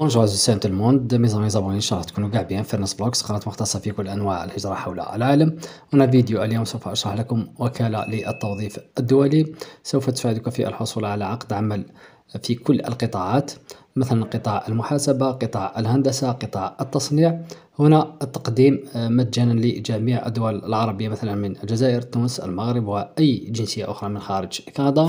بونجور عزيزي سانت الموند ميزان ميزابوني ان شاء الله تكونوا كاع بيان فيرنس بلوكس قناة مختصة في كل أنواع الهجرة حول العالم هنا فيديو اليوم سوف أشرح لكم وكالة للتوظيف الدولي سوف تساعدك في الحصول على عقد عمل في كل القطاعات مثلا قطاع المحاسبة قطاع الهندسة قطاع التصنيع هنا التقديم مجانا لجميع الدول العربية مثلا من الجزائر تونس المغرب وأي جنسية أخرى من خارج كندا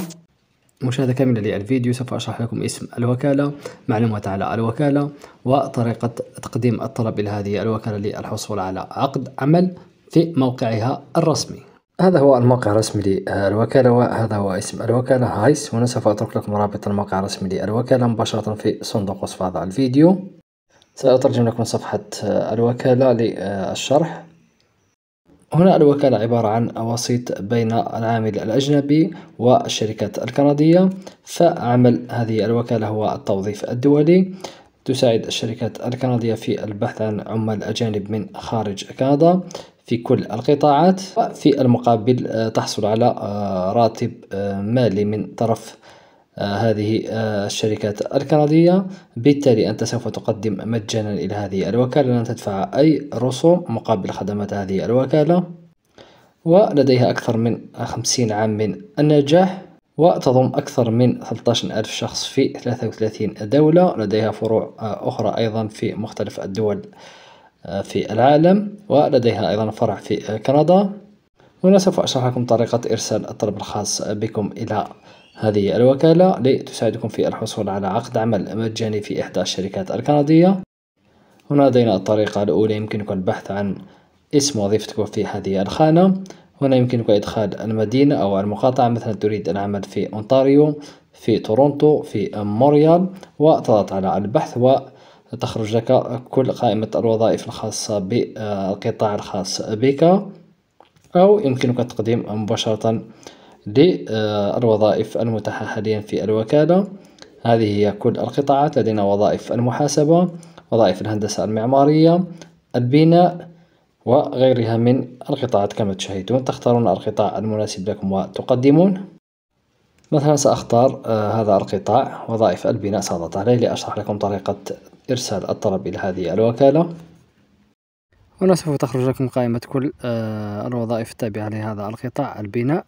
مشاهدة كاملة للفيديو سوف أشرح لكم اسم الوكالة معلومات على الوكالة وطريقة تقديم الطلب إلى هذه الوكالة للحصول على عقد عمل في موقعها الرسمي هذا هو الموقع الرسمي للوكالة وهذا هو اسم الوكالة هايس هنا سوف أترك لكم رابط الموقع الرسمي للوكالة مباشرة في صندوق وصف هذا الفيديو سأترجم لكم صفحة الوكالة للشرح هنا الوكالة عبارة عن وسيط بين العامل الأجنبي والشركات الكندية فعمل هذه الوكالة هو التوظيف الدولي تساعد الشركات الكندية في البحث عن عمال أجانب من خارج كندا في كل القطاعات وفي المقابل آه، تحصل على آه، راتب آه، مالي من طرف آه، هذه آه، الشركات الكندية بالتالي أنت سوف تقدم مجانا إلى هذه الوكالة لن تدفع أي رسوم مقابل خدمات هذه الوكالة ولديها أكثر من 50 عام من النجاح وتضم أكثر من 13 ألف شخص في 33 دولة لديها فروع آه، أخرى أيضا في مختلف الدول في العالم ولديها أيضا فرع في كندا هنا سوف أشرح لكم طريقة إرسال الطلب الخاص بكم إلى هذه الوكالة لتساعدكم في الحصول على عقد عمل مجاني في إحدى الشركات الكندية هنا لدينا الطريقة الأولى يمكنكم البحث عن اسم وظيفتك في هذه الخانة هنا يمكنك إدخال المدينة أو المقاطعة مثلا تريد العمل في أونتاريو في تورونتو في موريال وتضغط على البحث وتخرج لك كل قائمة الوظائف الخاصة بالقطاع الخاص بك أو يمكنك التقديم مباشرة للوظائف آه، المتاحة حاليا في الوكالة هذه هي كل القطاعات لدينا وظائف المحاسبة وظائف الهندسة المعمارية البناء وغيرها من القطاعات كما تشاهدون تختارون القطاع المناسب لكم وتقدمون مثلا سأختار آه، هذا القطاع وظائف البناء سأضغط عليه لأشرح لكم طريقة إرسال الطلب إلى هذه الوكالة هنا سوف تخرج لكم قائمة كل آه، الوظائف التابعة لهذا القطاع البناء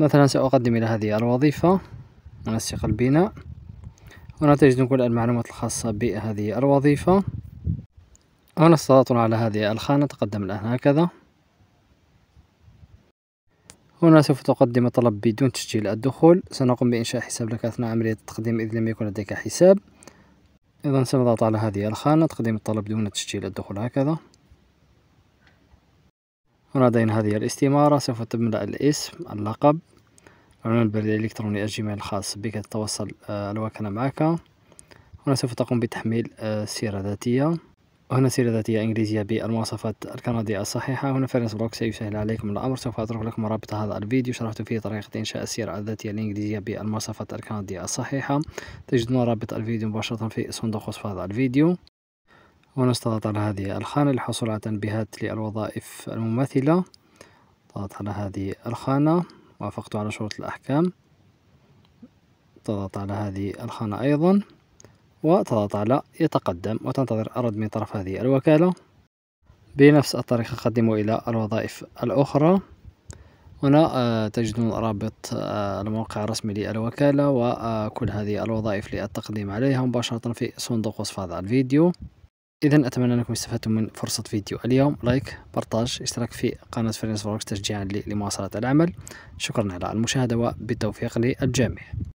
مثلا سأقدم إلى هذه الوظيفة أنسق البناء هنا تجدون كل المعلومات الخاصة بهذه الوظيفة هنا السلاطن على هذه الخانة تقدم الآن هكذا هنا سوف تقدم طلب بدون تسجيل الدخول سنقوم بإنشاء حساب لك أثناء عملية التقديم إذ لم يكن لديك حساب إذا سنضغط على هذه الخانة تقديم الطلب دون تسجيل الدخول هكذا ونادين هذه الاستمارة سوف تملأ الاسم اللقب العنوان البريد الإلكتروني الجيميل الخاص بك تتواصل آه، الوكالة معك هنا سوف تقوم بتحميل آه، سيرة ذاتية هنا سيرة ذاتية إنجليزية بالمواصفات الكندية الصحيحة هنا فارس بلوك سيسهل عليكم الأمر سوف أترك لكم رابط هذا الفيديو شرحت فيه طريقة إنشاء السيرة الذاتية الإنجليزية بالمواصفات الكندية الصحيحة تجدون رابط الفيديو مباشرة في صندوق وصف هذا الفيديو ونستضغط على هذه الخانة للحصول على تنبيهات للوظائف المماثلة ضغط على هذه الخانة وافقت على شروط الأحكام تضغط على هذه الخانة أيضا وتضغط على يتقدم وتنتظر الرد من طرف هذه الوكالة بنفس الطريقة قدموا إلى الوظائف الأخرى هنا آه، تجدون رابط آه، الموقع الرسمي للوكالة وكل هذه الوظائف للتقديم عليها مباشرة في صندوق وصف هذا الفيديو إذا أتمنى أنكم استفدتم من فرصة فيديو اليوم لايك بارتاج اشتراك في قناة فرينس فوركس تشجيعا لمواصلة العمل شكرا على المشاهدة وبالتوفيق للجميع